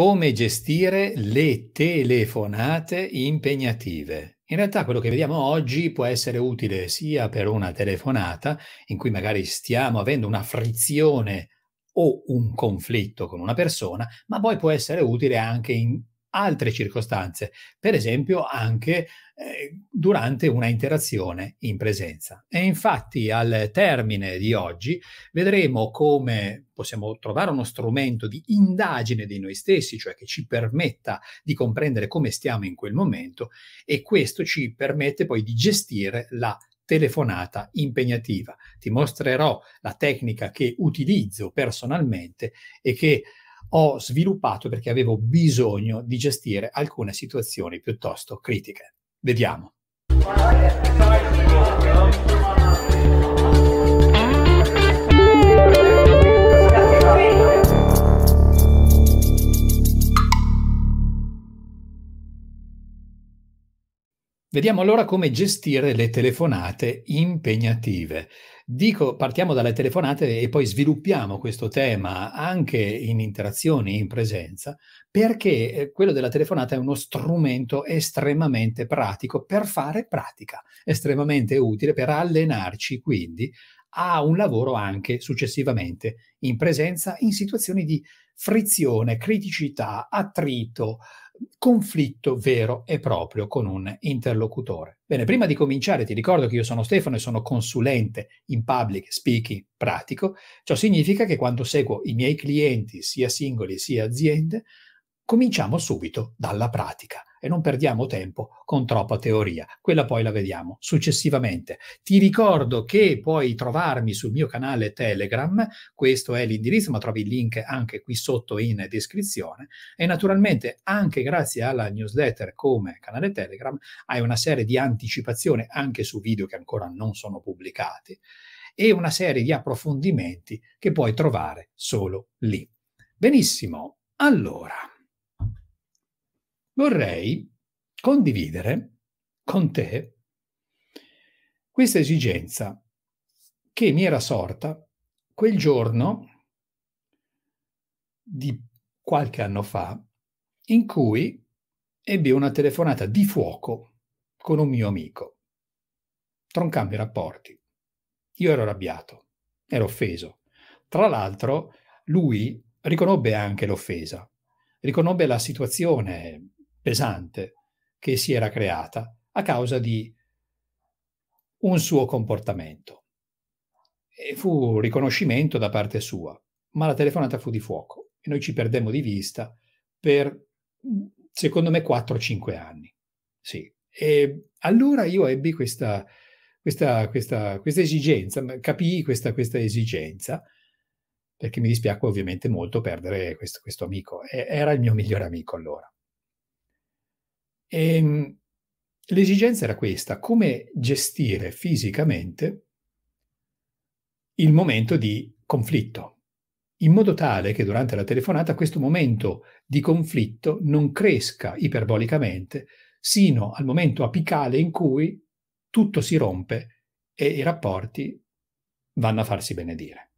come gestire le telefonate impegnative. In realtà quello che vediamo oggi può essere utile sia per una telefonata in cui magari stiamo avendo una frizione o un conflitto con una persona, ma poi può essere utile anche in altre circostanze, per esempio anche eh, durante una interazione in presenza. E infatti al termine di oggi vedremo come possiamo trovare uno strumento di indagine di noi stessi, cioè che ci permetta di comprendere come stiamo in quel momento e questo ci permette poi di gestire la telefonata impegnativa. Ti mostrerò la tecnica che utilizzo personalmente e che ho sviluppato perché avevo bisogno di gestire alcune situazioni piuttosto critiche. Vediamo. Vediamo allora come gestire le telefonate impegnative. Dico, partiamo dalle telefonate e poi sviluppiamo questo tema anche in interazioni, in presenza, perché eh, quello della telefonata è uno strumento estremamente pratico per fare pratica, estremamente utile per allenarci quindi a un lavoro anche successivamente in presenza in situazioni di frizione, criticità, attrito, conflitto vero e proprio con un interlocutore. Bene, prima di cominciare ti ricordo che io sono Stefano e sono consulente in public speaking pratico. Ciò significa che quando seguo i miei clienti, sia singoli sia aziende, cominciamo subito dalla pratica e non perdiamo tempo con troppa teoria. Quella poi la vediamo successivamente. Ti ricordo che puoi trovarmi sul mio canale Telegram, questo è l'indirizzo, ma trovi il link anche qui sotto in descrizione e naturalmente anche grazie alla newsletter come canale Telegram hai una serie di anticipazioni anche su video che ancora non sono pubblicati e una serie di approfondimenti che puoi trovare solo lì. Benissimo, allora vorrei condividere con te questa esigenza che mi era sorta quel giorno di qualche anno fa in cui ebbi una telefonata di fuoco con un mio amico. Troncammo i rapporti. Io ero arrabbiato, ero offeso. Tra l'altro, lui riconobbe anche l'offesa, riconobbe la situazione, pesante che si era creata a causa di un suo comportamento. E fu un riconoscimento da parte sua, ma la telefonata fu di fuoco e noi ci perdemmo di vista per, secondo me, 4-5 anni. Sì. E allora io ebbi questa, questa, questa, questa esigenza, capii questa, questa esigenza, perché mi dispiacque ovviamente molto perdere questo, questo amico. E era il mio migliore amico allora. E, ehm, l'esigenza era questa, come gestire fisicamente il momento di conflitto, in modo tale che durante la telefonata questo momento di conflitto non cresca iperbolicamente sino al momento apicale in cui tutto si rompe e i rapporti vanno a farsi benedire.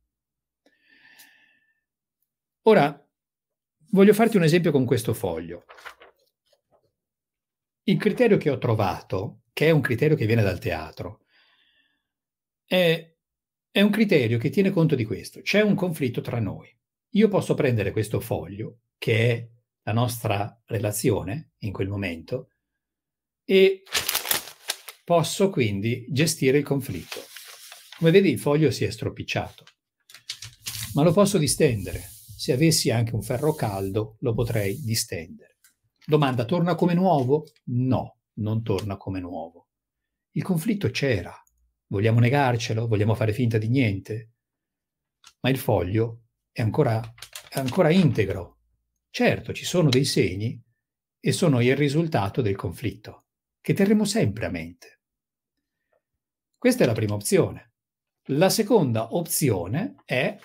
Ora, voglio farti un esempio con questo foglio. Il criterio che ho trovato, che è un criterio che viene dal teatro, è, è un criterio che tiene conto di questo. C'è un conflitto tra noi. Io posso prendere questo foglio, che è la nostra relazione in quel momento, e posso quindi gestire il conflitto. Come vedi il foglio si è stropicciato, ma lo posso distendere. Se avessi anche un ferro caldo lo potrei distendere. Domanda, torna come nuovo? No, non torna come nuovo. Il conflitto c'era. Vogliamo negarcelo? Vogliamo fare finta di niente? Ma il foglio è ancora, è ancora integro. Certo, ci sono dei segni e sono il risultato del conflitto, che terremo sempre a mente. Questa è la prima opzione. La seconda opzione è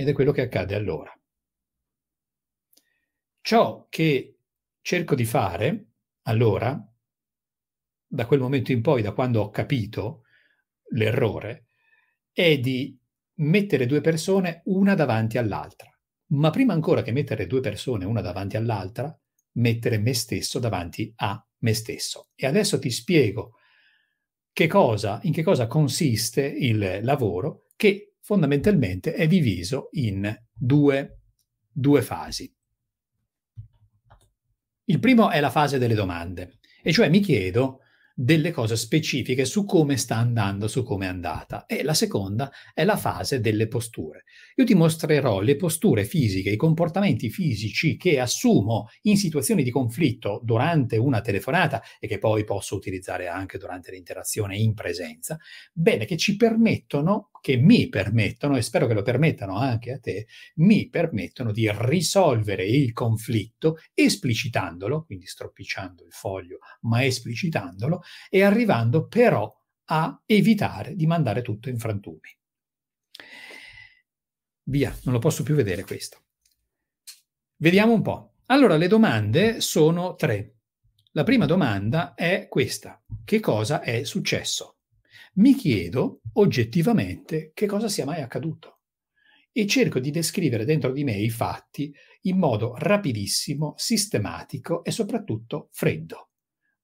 ed è quello che accade allora. Ciò che cerco di fare allora, da quel momento in poi, da quando ho capito l'errore, è di mettere due persone una davanti all'altra. Ma prima ancora che mettere due persone una davanti all'altra, mettere me stesso davanti a me stesso. E adesso ti spiego che cosa, in che cosa consiste il lavoro che fondamentalmente è diviso in due, due fasi. Il primo è la fase delle domande, e cioè mi chiedo delle cose specifiche su come sta andando, su come è andata. E la seconda è la fase delle posture. Io ti mostrerò le posture fisiche, i comportamenti fisici che assumo in situazioni di conflitto durante una telefonata e che poi posso utilizzare anche durante l'interazione in presenza, bene, che ci permettono che mi permettono, e spero che lo permettano anche a te, mi permettono di risolvere il conflitto esplicitandolo, quindi stropicciando il foglio, ma esplicitandolo, e arrivando però a evitare di mandare tutto in frantumi. Via, non lo posso più vedere questo. Vediamo un po'. Allora, le domande sono tre. La prima domanda è questa. Che cosa è successo? mi chiedo oggettivamente che cosa sia mai accaduto e cerco di descrivere dentro di me i fatti in modo rapidissimo, sistematico e soprattutto freddo,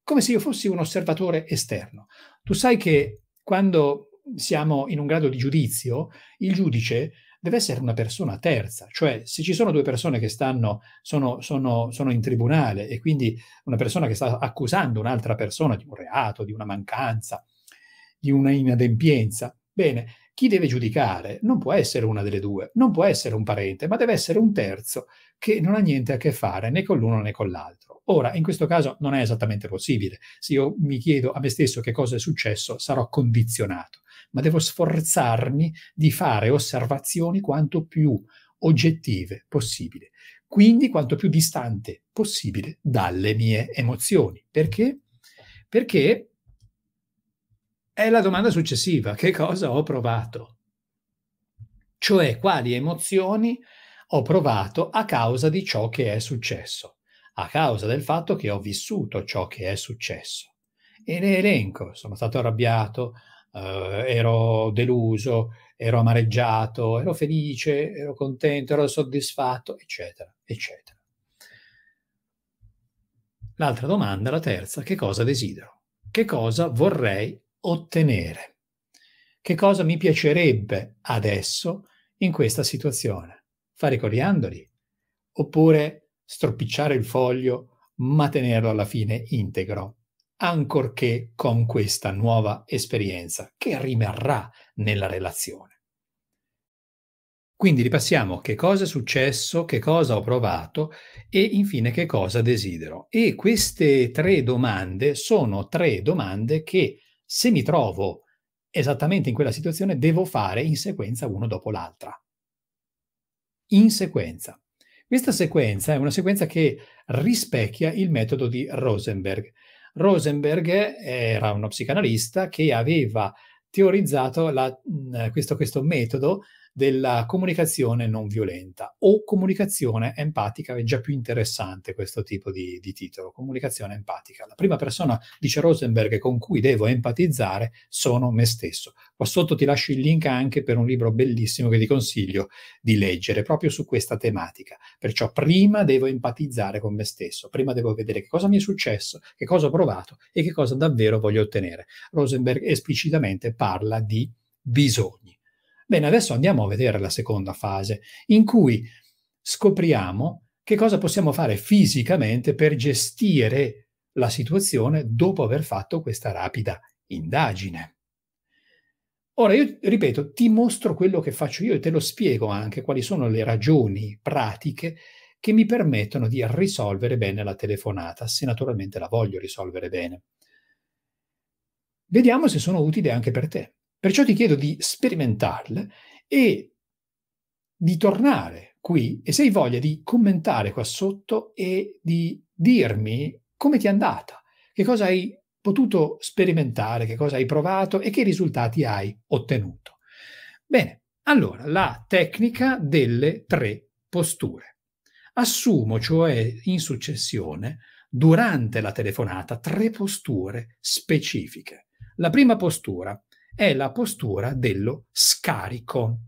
come se io fossi un osservatore esterno. Tu sai che quando siamo in un grado di giudizio, il giudice deve essere una persona terza, cioè se ci sono due persone che stanno, sono, sono, sono, in tribunale e quindi una persona che sta accusando un'altra persona di un reato, di una mancanza, di una inadempienza. Bene, chi deve giudicare non può essere una delle due, non può essere un parente, ma deve essere un terzo che non ha niente a che fare né con l'uno né con l'altro. Ora, in questo caso non è esattamente possibile. Se io mi chiedo a me stesso che cosa è successo, sarò condizionato, ma devo sforzarmi di fare osservazioni quanto più oggettive possibile, quindi quanto più distante possibile dalle mie emozioni. Perché? Perché è la domanda successiva, che cosa ho provato? Cioè quali emozioni ho provato a causa di ciò che è successo, a causa del fatto che ho vissuto ciò che è successo. E ne elenco, sono stato arrabbiato, eh, ero deluso, ero amareggiato, ero felice, ero contento, ero soddisfatto, eccetera, eccetera. L'altra domanda, la terza, che cosa desidero? Che cosa vorrei ottenere? Che cosa mi piacerebbe adesso in questa situazione? Fare coriandoli? Oppure stropicciare il foglio ma tenerlo alla fine integro, ancorché con questa nuova esperienza che rimarrà nella relazione. Quindi ripassiamo che cosa è successo, che cosa ho provato e infine che cosa desidero. E queste tre domande sono tre domande che se mi trovo esattamente in quella situazione, devo fare in sequenza uno dopo l'altra. In sequenza. Questa sequenza è una sequenza che rispecchia il metodo di Rosenberg. Rosenberg era uno psicanalista che aveva teorizzato la, questo, questo metodo della comunicazione non violenta o comunicazione empatica, è già più interessante questo tipo di, di titolo, comunicazione empatica. La prima persona, dice Rosenberg, con cui devo empatizzare sono me stesso. Qua sotto ti lascio il link anche per un libro bellissimo che ti consiglio di leggere proprio su questa tematica. Perciò prima devo empatizzare con me stesso, prima devo vedere che cosa mi è successo, che cosa ho provato e che cosa davvero voglio ottenere. Rosenberg esplicitamente parla di bisogni. Bene, adesso andiamo a vedere la seconda fase in cui scopriamo che cosa possiamo fare fisicamente per gestire la situazione dopo aver fatto questa rapida indagine. Ora io ripeto, ti mostro quello che faccio io e te lo spiego anche quali sono le ragioni pratiche che mi permettono di risolvere bene la telefonata, se naturalmente la voglio risolvere bene. Vediamo se sono utili anche per te. Perciò ti chiedo di sperimentarle e di tornare qui e se hai voglia di commentare qua sotto e di dirmi come ti è andata, che cosa hai potuto sperimentare, che cosa hai provato e che risultati hai ottenuto. Bene, allora la tecnica delle tre posture. Assumo cioè in successione, durante la telefonata, tre posture specifiche. La prima postura, è la postura dello scarico.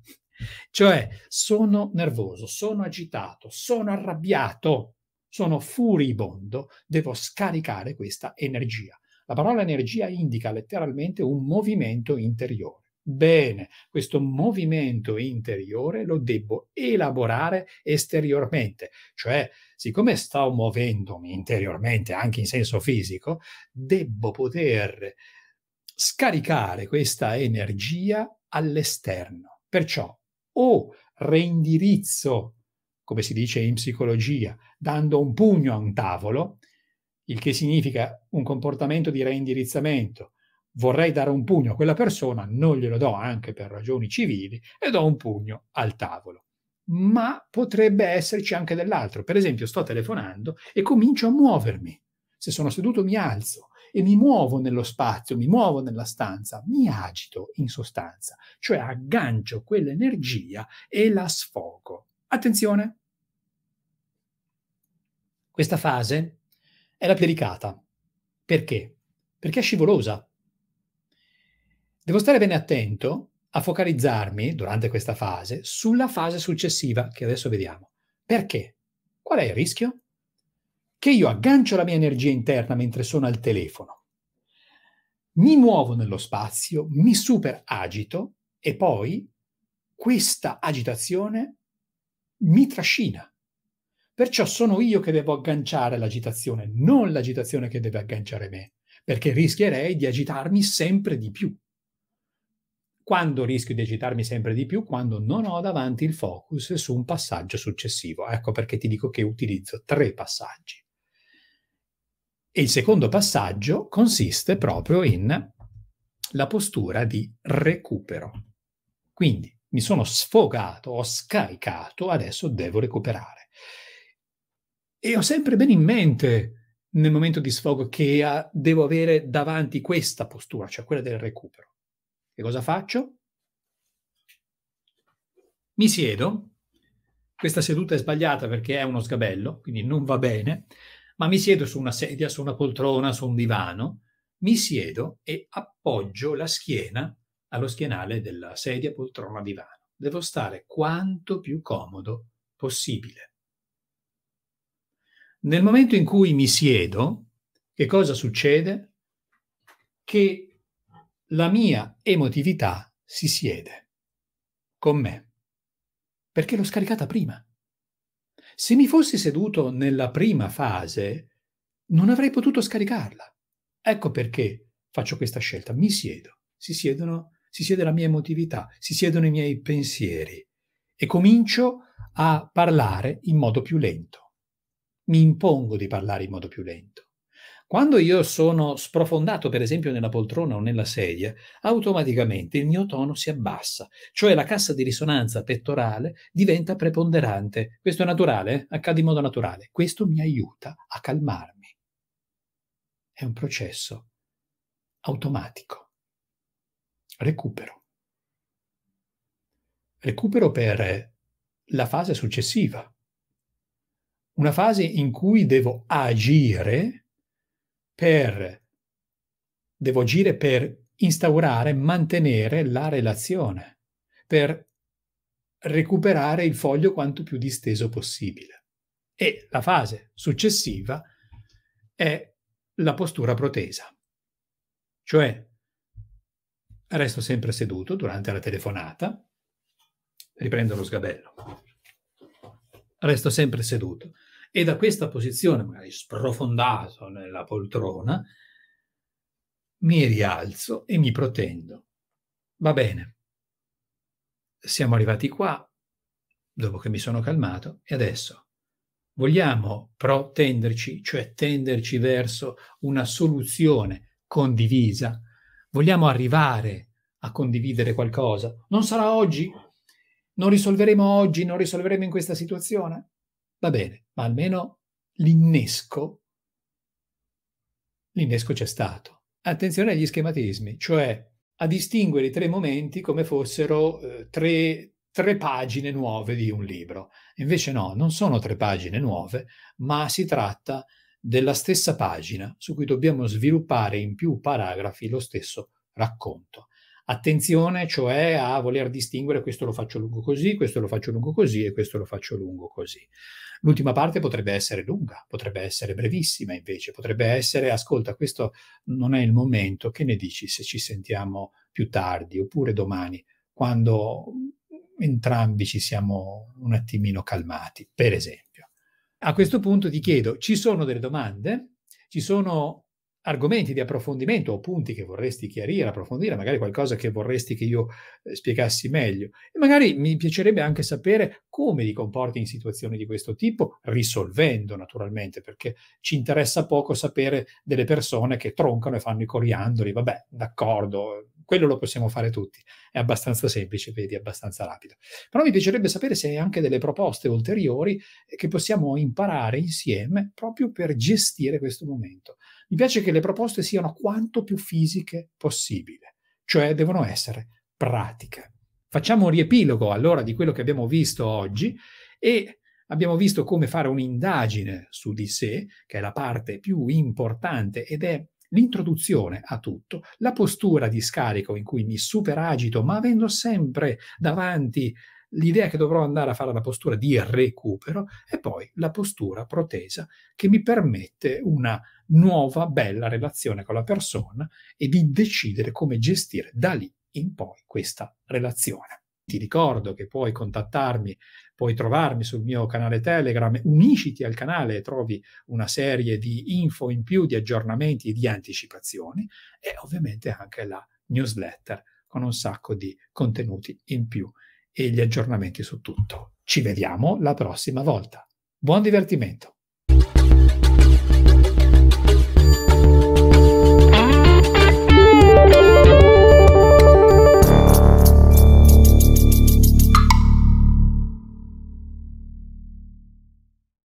Cioè sono nervoso, sono agitato, sono arrabbiato, sono furibondo, devo scaricare questa energia. La parola energia indica letteralmente un movimento interiore. Bene, questo movimento interiore lo devo elaborare esteriormente, cioè siccome sto muovendomi interiormente anche in senso fisico, devo poter scaricare questa energia all'esterno. Perciò o reindirizzo, come si dice in psicologia, dando un pugno a un tavolo, il che significa un comportamento di reindirizzamento. Vorrei dare un pugno a quella persona, non glielo do anche per ragioni civili, e do un pugno al tavolo. Ma potrebbe esserci anche dell'altro. Per esempio, sto telefonando e comincio a muovermi. Se sono seduto mi alzo e mi muovo nello spazio, mi muovo nella stanza, mi agito in sostanza, cioè aggancio quell'energia e la sfogo. Attenzione! Questa fase è la più delicata. Perché? Perché è scivolosa. Devo stare bene attento a focalizzarmi durante questa fase sulla fase successiva che adesso vediamo. Perché? Qual è il rischio? che io aggancio la mia energia interna mentre sono al telefono, mi muovo nello spazio, mi superagito e poi questa agitazione mi trascina. Perciò sono io che devo agganciare l'agitazione, non l'agitazione che deve agganciare me, perché rischierei di agitarmi sempre di più. Quando rischio di agitarmi sempre di più? Quando non ho davanti il focus su un passaggio successivo. Ecco perché ti dico che utilizzo tre passaggi. E il secondo passaggio consiste proprio in la postura di recupero. Quindi mi sono sfogato, ho scaricato, adesso devo recuperare. E ho sempre bene in mente nel momento di sfogo che uh, devo avere davanti questa postura, cioè quella del recupero. Che cosa faccio? Mi siedo. Questa seduta è sbagliata perché è uno sgabello, quindi non va bene ma mi siedo su una sedia, su una poltrona, su un divano, mi siedo e appoggio la schiena allo schienale della sedia, poltrona, divano. Devo stare quanto più comodo possibile. Nel momento in cui mi siedo, che cosa succede? Che la mia emotività si siede con me, perché l'ho scaricata prima. Se mi fossi seduto nella prima fase, non avrei potuto scaricarla. Ecco perché faccio questa scelta. Mi siedo, si, siedono, si siede la mia emotività, si siedono i miei pensieri e comincio a parlare in modo più lento. Mi impongo di parlare in modo più lento. Quando io sono sprofondato, per esempio, nella poltrona o nella sedia, automaticamente il mio tono si abbassa, cioè la cassa di risonanza pettorale diventa preponderante. Questo è naturale, accade in modo naturale. Questo mi aiuta a calmarmi. È un processo automatico. Recupero. Recupero per la fase successiva. Una fase in cui devo agire per, devo agire per instaurare, mantenere la relazione, per recuperare il foglio quanto più disteso possibile. E la fase successiva è la postura protesa, cioè resto sempre seduto durante la telefonata, riprendo lo sgabello, resto sempre seduto, e da questa posizione, magari sprofondato nella poltrona, mi rialzo e mi protendo. Va bene. Siamo arrivati qua, dopo che mi sono calmato, e adesso vogliamo protenderci, cioè tenderci verso una soluzione condivisa, vogliamo arrivare a condividere qualcosa. Non sarà oggi, non risolveremo oggi, non risolveremo in questa situazione va bene, ma almeno l'innesco, l'innesco c'è stato. Attenzione agli schematismi, cioè a distinguere i tre momenti come fossero eh, tre, tre pagine nuove di un libro. Invece no, non sono tre pagine nuove, ma si tratta della stessa pagina su cui dobbiamo sviluppare in più paragrafi lo stesso racconto. Attenzione cioè a voler distinguere questo lo faccio lungo così, questo lo faccio lungo così e questo lo faccio lungo così. L'ultima parte potrebbe essere lunga, potrebbe essere brevissima invece, potrebbe essere ascolta, questo non è il momento, che ne dici se ci sentiamo più tardi oppure domani, quando entrambi ci siamo un attimino calmati, per esempio. A questo punto ti chiedo, ci sono delle domande? Ci sono argomenti di approfondimento o punti che vorresti chiarire, approfondire, magari qualcosa che vorresti che io eh, spiegassi meglio. E magari mi piacerebbe anche sapere come ti comporti in situazioni di questo tipo, risolvendo naturalmente, perché ci interessa poco sapere delle persone che troncano e fanno i coriandoli, vabbè, d'accordo, quello lo possiamo fare tutti, è abbastanza semplice, vedi, abbastanza rapido. Però mi piacerebbe sapere se hai anche delle proposte ulteriori eh, che possiamo imparare insieme proprio per gestire questo momento. Mi piace che le proposte siano quanto più fisiche possibile, cioè devono essere pratiche. Facciamo un riepilogo allora di quello che abbiamo visto oggi e abbiamo visto come fare un'indagine su di sé, che è la parte più importante ed è l'introduzione a tutto, la postura di scarico in cui mi superagito, ma avendo sempre davanti l'idea che dovrò andare a fare la postura di recupero e poi la postura protesa che mi permette una nuova bella relazione con la persona e di decidere come gestire da lì in poi questa relazione. Ti ricordo che puoi contattarmi, puoi trovarmi sul mio canale Telegram, unisciti al canale e trovi una serie di info in più, di aggiornamenti, e di anticipazioni e ovviamente anche la newsletter con un sacco di contenuti in più e gli aggiornamenti su tutto. Ci vediamo la prossima volta. Buon divertimento!